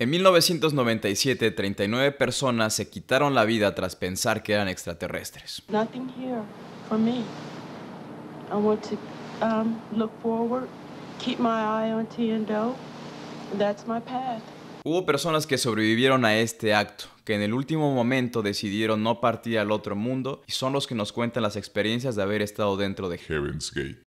En 1997, 39 personas se quitaron la vida tras pensar que eran extraterrestres. Nothing here for me. I want to um, look forward, keep my eye on That's my path. Hubo personas que sobrevivieron a este acto, que en el último momento decidieron no partir al otro mundo y son los que nos cuentan las experiencias de haber estado dentro de Heaven's Gate.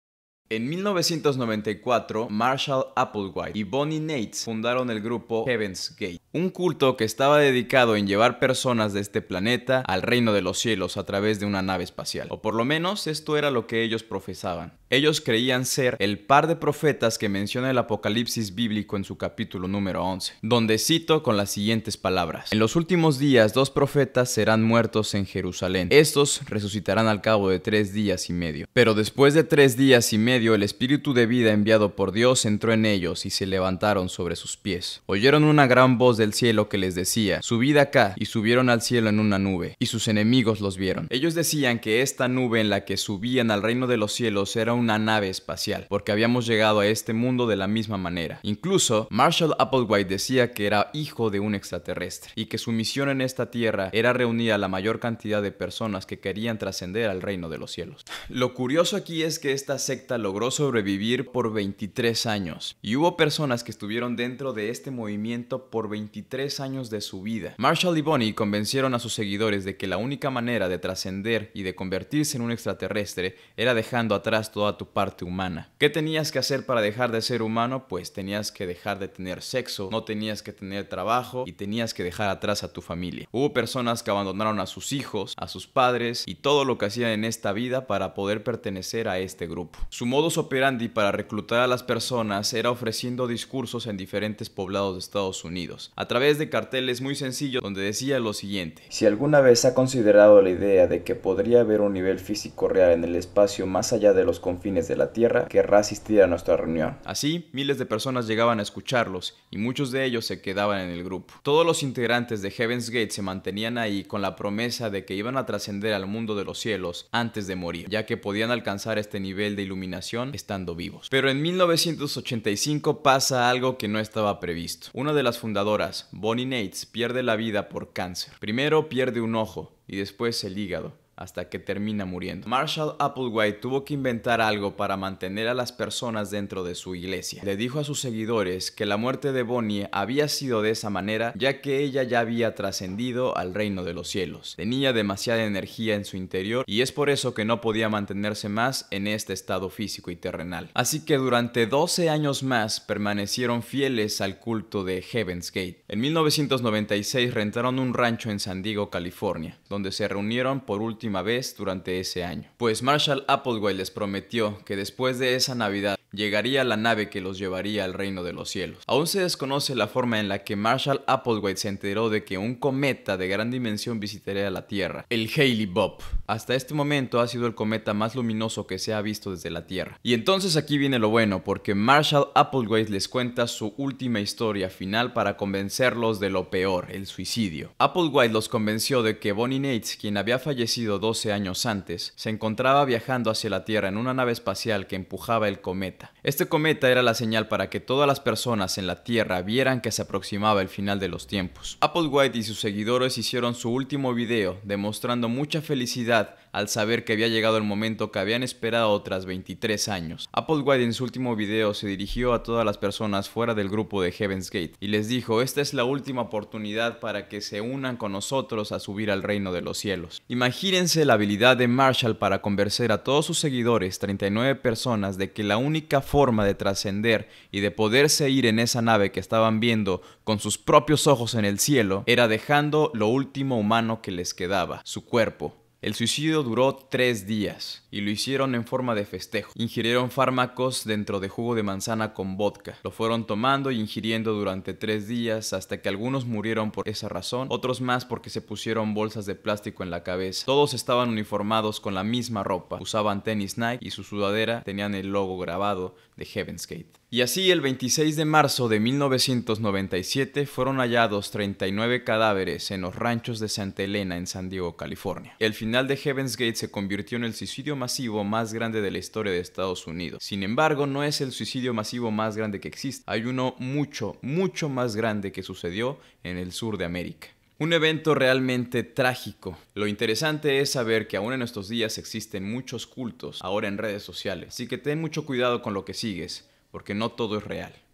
En 1994, Marshall Applewhite y Bonnie Nates fundaron el grupo Heaven's Gate, un culto que estaba dedicado en llevar personas de este planeta al reino de los cielos a través de una nave espacial, o por lo menos esto era lo que ellos profesaban. Ellos creían ser el par de profetas que menciona el Apocalipsis bíblico en su capítulo número 11, donde cito con las siguientes palabras. En los últimos días dos profetas serán muertos en Jerusalén. Estos resucitarán al cabo de tres días y medio. Pero después de tres días y medio, el espíritu de vida enviado por Dios entró en ellos y se levantaron sobre sus pies. Oyeron una gran voz del cielo que les decía, subid acá, y subieron al cielo en una nube, y sus enemigos los vieron. Ellos decían que esta nube en la que subían al reino de los cielos era una nave espacial, porque habíamos llegado a este mundo de la misma manera. Incluso, Marshall Applewhite decía que era hijo de un extraterrestre, y que su misión en esta tierra era reunir a la mayor cantidad de personas que querían trascender al reino de los cielos. Lo curioso aquí es que esta secta lo logró sobrevivir por 23 años. Y hubo personas que estuvieron dentro de este movimiento por 23 años de su vida. Marshall y Bonnie convencieron a sus seguidores de que la única manera de trascender y de convertirse en un extraterrestre era dejando atrás toda tu parte humana. ¿Qué tenías que hacer para dejar de ser humano? Pues tenías que dejar de tener sexo, no tenías que tener trabajo y tenías que dejar atrás a tu familia. Hubo personas que abandonaron a sus hijos, a sus padres y todo lo que hacían en esta vida para poder pertenecer a este grupo. Su modus operandi para reclutar a las personas era ofreciendo discursos en diferentes poblados de Estados Unidos, a través de carteles muy sencillos donde decía lo siguiente. Si alguna vez ha considerado la idea de que podría haber un nivel físico real en el espacio más allá de los confines de la Tierra, querrá asistir a nuestra reunión. Así, miles de personas llegaban a escucharlos y muchos de ellos se quedaban en el grupo. Todos los integrantes de Heaven's Gate se mantenían ahí con la promesa de que iban a trascender al mundo de los cielos antes de morir, ya que podían alcanzar este nivel de iluminación estando vivos. Pero en 1985 pasa algo que no estaba previsto. Una de las fundadoras, Bonnie Nates, pierde la vida por cáncer. Primero pierde un ojo y después el hígado hasta que termina muriendo. Marshall Applewhite tuvo que inventar algo para mantener a las personas dentro de su iglesia. Le dijo a sus seguidores que la muerte de Bonnie había sido de esa manera, ya que ella ya había trascendido al reino de los cielos. Tenía demasiada energía en su interior y es por eso que no podía mantenerse más en este estado físico y terrenal. Así que durante 12 años más permanecieron fieles al culto de Heaven's Gate. En 1996 rentaron un rancho en San Diego, California, donde se reunieron por último vez durante ese año. Pues Marshall Applewhite les prometió que después de esa Navidad llegaría la nave que los llevaría al reino de los cielos. Aún se desconoce la forma en la que Marshall Applewhite se enteró de que un cometa de gran dimensión visitaría la Tierra, el Haley Bob. Hasta este momento ha sido el cometa más luminoso que se ha visto desde la Tierra. Y entonces aquí viene lo bueno, porque Marshall Applewhite les cuenta su última historia final para convencerlos de lo peor, el suicidio. Applewhite los convenció de que Bonnie Nates, quien había fallecido 12 años antes, se encontraba viajando hacia la Tierra en una nave espacial que empujaba el cometa. Este cometa era la señal para que todas las personas en la Tierra vieran que se aproximaba el final de los tiempos. Applewhite y sus seguidores hicieron su último video demostrando mucha felicidad al saber que había llegado el momento que habían esperado otras 23 años. Applewhite en su último video se dirigió a todas las personas fuera del grupo de Heaven's Gate y les dijo, esta es la última oportunidad para que se unan con nosotros a subir al reino de los cielos. Imagínense la habilidad de Marshall para convencer a todos sus seguidores, 39 personas, de que la única forma de trascender y de poderse ir en esa nave que estaban viendo con sus propios ojos en el cielo era dejando lo último humano que les quedaba, su cuerpo. El suicidio duró tres días y lo hicieron en forma de festejo. Ingirieron fármacos dentro de jugo de manzana con vodka. Lo fueron tomando e ingiriendo durante tres días hasta que algunos murieron por esa razón, otros más porque se pusieron bolsas de plástico en la cabeza. Todos estaban uniformados con la misma ropa, usaban tenis Nike y su sudadera tenían el logo grabado de Heaven's Gate. Y así el 26 de marzo de 1997 fueron hallados 39 cadáveres en los ranchos de Santa Elena en San Diego, California. El final de Heaven's Gate se convirtió en el suicidio masivo más grande de la historia de Estados Unidos. Sin embargo, no es el suicidio masivo más grande que existe. Hay uno mucho, mucho más grande que sucedió en el sur de América. Un evento realmente trágico. Lo interesante es saber que aún en estos días existen muchos cultos, ahora en redes sociales, así que ten mucho cuidado con lo que sigues porque no todo es real.